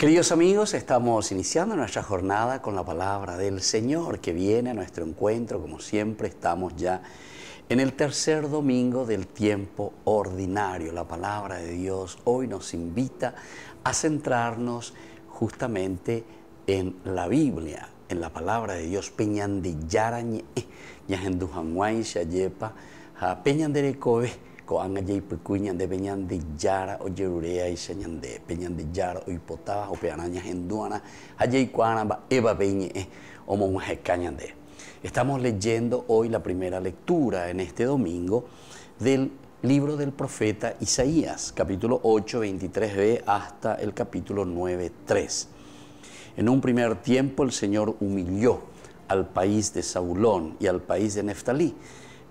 Queridos amigos, estamos iniciando nuestra jornada con la palabra del Señor que viene a nuestro encuentro. Como siempre, estamos ya en el tercer domingo del tiempo ordinario. La palabra de Dios hoy nos invita a centrarnos justamente en la Biblia, en la palabra de Dios. Peñan de Shayepa, peñan de yara o peñan de yara eh, o Estamos leyendo hoy la primera lectura en este domingo del libro del profeta Isaías, capítulo 8, 23b hasta el capítulo 9, 3. En un primer tiempo el Señor humilló al país de Saulón y al país de Neftalí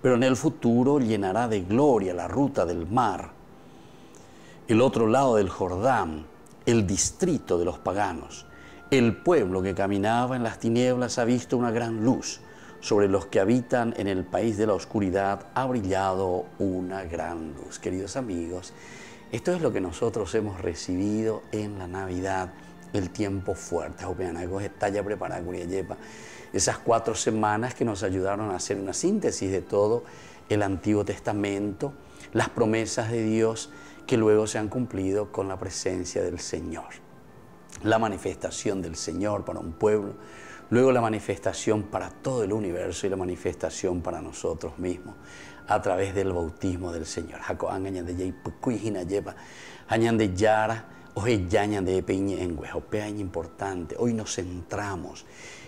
pero en el futuro llenará de gloria la ruta del mar, el otro lado del Jordán, el distrito de los paganos. El pueblo que caminaba en las tinieblas ha visto una gran luz. Sobre los que habitan en el país de la oscuridad ha brillado una gran luz. Queridos amigos, esto es lo que nosotros hemos recibido en la Navidad el tiempo fuerte, ya oh, Esas cuatro semanas que nos ayudaron a hacer una síntesis de todo el Antiguo Testamento, las promesas de Dios que luego se han cumplido con la presencia del Señor. La manifestación del Señor para un pueblo, luego la manifestación para todo el universo y la manifestación para nosotros mismos a través del bautismo del Señor. Jacob, de Yara Hoy yaña de peñengüe, peña importante. Hoy nos centramos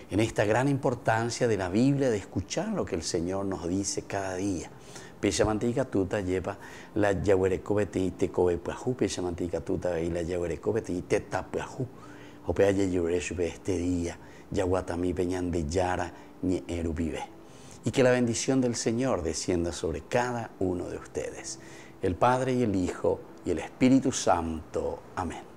en esta gran importancia de la Biblia, de escuchar lo que el Señor nos dice cada día. Pechamantica tuta lleva la yahuerecobete y te cobepajú, pechamantica tuta y la yahuerecobete y te tapajú. Opea yeyuresube este día, yahuatami peñan de yara ni erubive. Y que la bendición del Señor descienda sobre cada uno de ustedes el Padre y el Hijo y el Espíritu Santo. Amén.